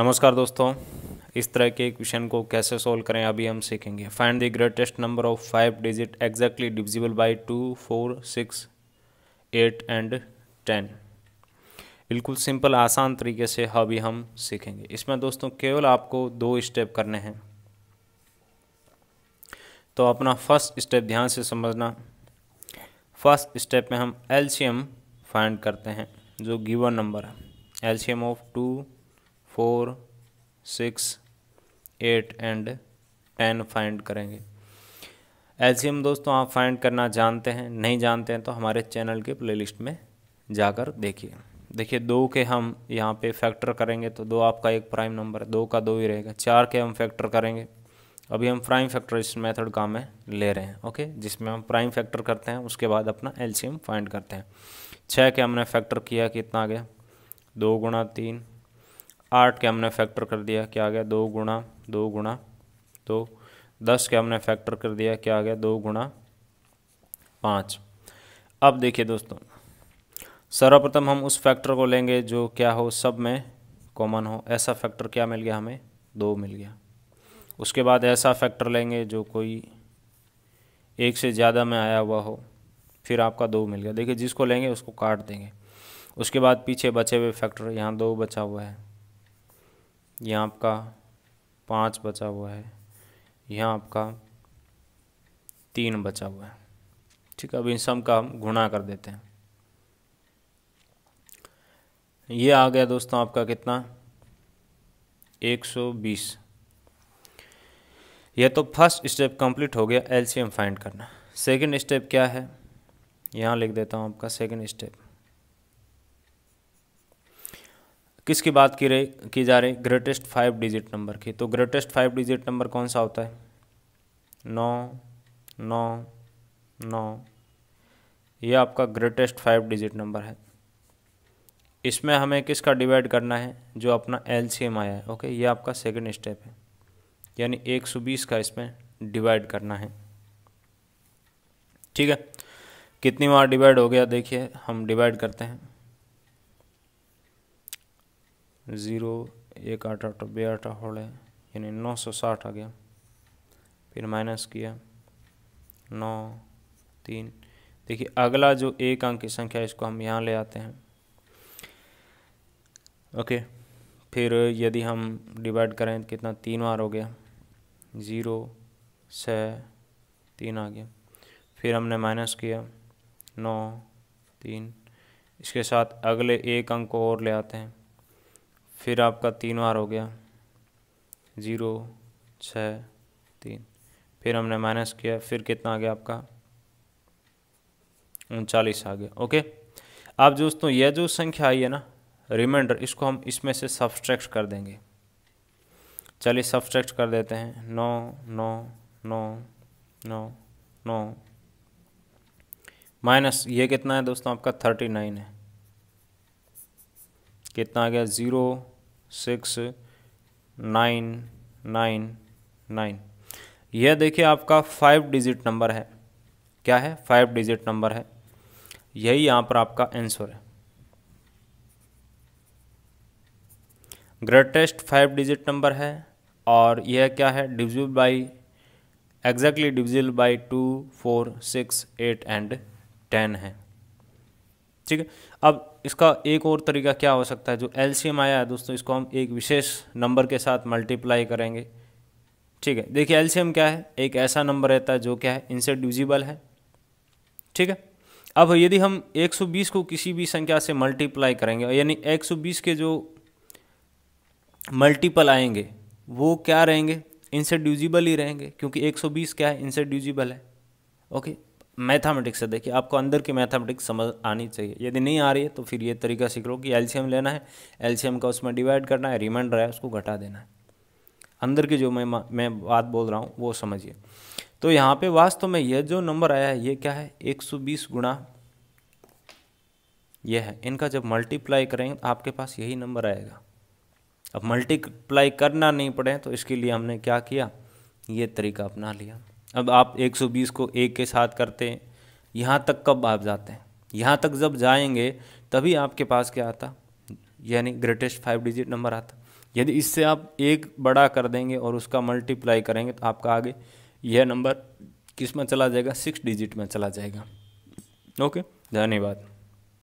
नमस्कार दोस्तों इस तरह के क्वेश्चन को कैसे सोल्व करें अभी हम सीखेंगे find the greatest number of five digit exactly divisible by two four six eight and ten बिल्कुल सिंपल आसान तरीके से अभी हम सीखेंगे इसमें दोस्तों केवल आपको दो स्टेप करने हैं तो अपना फर्स्ट स्टेप ध्यान से समझना फर्स्ट स्टेप में हम एल्शियम फाइंड करते हैं जो गिवन नंबर है LCM of two four six eight and ten find करेंगे एलसीएम दोस्तों आप फाइंड करना जानते हैं नहीं जानते हैं तो हमारे चैनल के प्लेलिस्ट में जाकर देखिए देखिए दो के हम यहाँ पे फैक्टर करेंगे तो दो आपका एक प्राइम नंबर दो का दो ही रहेगा चार के हम फैक्टर करेंगे अभी हम प्राइम फैक्टराइजेशन मेथड काम में ले रहे हैं ओके जिसमें हम प्राइम फैक्टर करते हैं उसके बाद अपना एलसीएम फाइंड करते हैं छः के हमने फैक्टर किया कितना आ गया दो गुणा तीन आठ के हमने फैक्टर कर दिया क्या आ गया दो गुणा दो गुणा दो तो दस के हमने फैक्टर कर दिया क्या आ गया दो गुणा पाँच अब देखिए दोस्तों सर्वप्रथम हम उस फैक्टर को लेंगे जो क्या हो सब में कॉमन हो ऐसा फैक्टर क्या मिल गया हमें दो मिल गया उसके बाद ऐसा फैक्टर लेंगे जो कोई एक से ज़्यादा में आया हुआ हो फिर आपका दो मिल गया देखिए जिसको लेंगे उसको काट देंगे उसके बाद पीछे बचे हुए फैक्टर यहाँ दो बचा हुआ है यहाँ आपका पाँच बचा हुआ है यहाँ आपका तीन बचा हुआ है ठीक है अब इन सब का हम गुणा कर देते हैं ये आ गया दोस्तों आपका कितना एक सौ बीस यह तो फर्स्ट स्टेप कंप्लीट हो गया एलसीएम फाइंड करना सेकंड स्टेप क्या है यहाँ लिख देता हूँ आपका सेकंड स्टेप किसकी बात की रही की जा रही ग्रेटेस्ट फाइव डिजिट नंबर की तो ग्रेटेस्ट फाइव डिजिट नंबर कौन सा होता है नौ नौ नौ ये आपका ग्रेटेस्ट फाइव डिजिट नंबर है इसमें हमें किसका डिवाइड करना है जो अपना एल आया है ओके ये आपका सेकेंड स्टेप है यानी एक सौ बीस का इसमें डिवाइड करना है ठीक है कितनी बार डिवाइड हो गया देखिए हम डिवाइड करते हैं ज़ीरो एक आठ आठ बे आठ होले यानी नौ सौ साठ आ गया फिर माइनस किया नौ तीन देखिए अगला जो एक अंक की संख्या इसको हम यहाँ ले आते हैं ओके फिर यदि हम डिवाइड करें तो कितना तीन बार हो गया ज़ीरो छः तीन आ गया फिर हमने माइनस किया नौ तीन इसके साथ अगले एक अंक को और ले आते हैं फिर आपका तीन बार हो गया ज़ीरो छः तीन फिर हमने माइनस किया फिर कितना आ गया आपका उनचालीस आ गया ओके अब दोस्तों यह जो संख्या आई है ना रिमाइंडर इसको हम इसमें से सब्सट्रैक्ट कर देंगे चलिए सब्सट्रैक्ट कर देते हैं नौ नौ नौ नौ नौ माइनस ये कितना है दोस्तों आपका थर्टी नाइन है कितना आ गया zero six nine nine nine यह देखिए आपका फाइव डिजिट नंबर है क्या है फाइव डिजिट नंबर है यही यहाँ पर आपका आंसर है ग्रेटेस्ट फाइव डिजिट नंबर है और यह क्या है divisible by exactly divisible by two four six eight and ten है ठीक है अब इसका एक और तरीका क्या हो सकता है जो एल आया है दोस्तों इसको हम एक विशेष नंबर के साथ मल्टीप्लाई करेंगे ठीक है देखिए एल क्या है एक ऐसा नंबर रहता है जो क्या है इनसे ड्यूजिबल है ठीक है अब यदि हम 120 को किसी भी संख्या से मल्टीप्लाई करेंगे यानी 120 के जो मल्टीपल आएंगे वो क्या रहेंगे इनसे ड्यूजिबल ही रहेंगे क्योंकि 120 क्या है इनसे ड्यूजिबल है ओके मैथामेटिक्स से देखिए आपको अंदर की मैथामेटिक्स समझ आनी चाहिए यदि नहीं आ रही है तो फिर ये तरीका सीख लो कि एलसीएम लेना है एलसीएम का उसमें डिवाइड करना है रिमाइंडर है उसको घटा देना है अंदर की जो मैं मैं बात बोल रहा हूँ वो समझिए तो यहाँ पे वास्तव में यह जो नंबर आया है ये क्या है 120 गुणा यह है इनका जब मल्टीप्लाई करेंगे तो आपके पास यही नंबर आएगा अब मल्टीप्लाई करना नहीं पड़े तो इसके लिए हमने क्या किया ये तरीका अपना लिया अब आप 120 को एक के साथ करते हैं यहाँ तक कब आप जाते हैं यहाँ तक जब जाएंगे तभी आपके पास क्या आता यानी ग्रेटेस्ट फाइव डिजिट नंबर आता यदि इससे आप एक बड़ा कर देंगे और उसका मल्टीप्लाई करेंगे तो आपका आगे यह नंबर किस में चला जाएगा सिक्स डिजिट में चला जाएगा ओके धन्यवाद